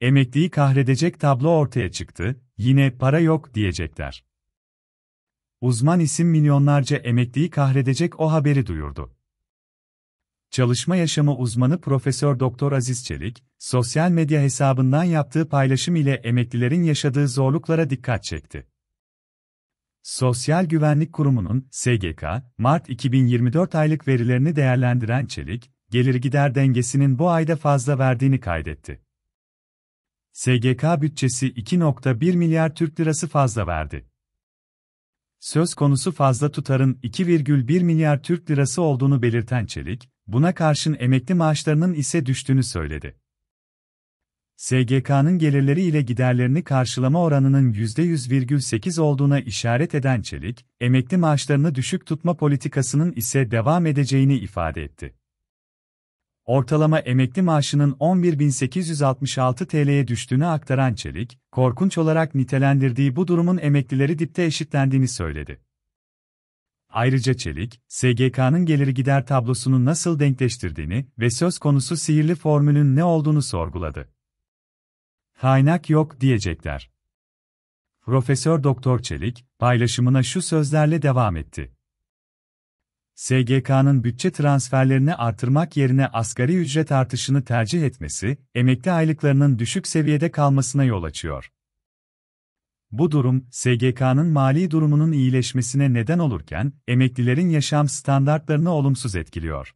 Emekliyi kahredecek tablo ortaya çıktı, yine para yok diyecekler. Uzman isim milyonlarca emekliyi kahredecek o haberi duyurdu. Çalışma Yaşamı uzmanı Profesör Doktor Aziz Çelik, sosyal medya hesabından yaptığı paylaşım ile emeklilerin yaşadığı zorluklara dikkat çekti. Sosyal Güvenlik Kurumu'nun SGK, Mart 2024 aylık verilerini değerlendiren Çelik, gelir gider dengesinin bu ayda fazla verdiğini kaydetti. SGK bütçesi 2.1 milyar Türk lirası fazla verdi. Söz konusu fazla tutarın 2,1 milyar Türk lirası olduğunu belirten Çelik, buna karşın emekli maaşlarının ise düştüğünü söyledi. SGK'nın gelirleri ile giderlerini karşılama oranının %100,8 olduğuna işaret eden Çelik, emekli maaşlarını düşük tutma politikasının ise devam edeceğini ifade etti ortalama emekli maaşının 11.866 TL'ye düştüğünü aktaran Çelik, korkunç olarak nitelendirdiği bu durumun emeklileri dipte eşitlendiğini söyledi. Ayrıca Çelik, SGK'nın geliri gider tablosunu nasıl denkleştirdiğini ve söz konusu sihirli formülün ne olduğunu sorguladı. Kaynak yok diyecekler. Profesör Doktor Çelik paylaşımına şu sözlerle devam etti. SGK'nın bütçe transferlerini artırmak yerine asgari ücret artışını tercih etmesi, emekli aylıklarının düşük seviyede kalmasına yol açıyor. Bu durum, SGK'nın mali durumunun iyileşmesine neden olurken, emeklilerin yaşam standartlarını olumsuz etkiliyor.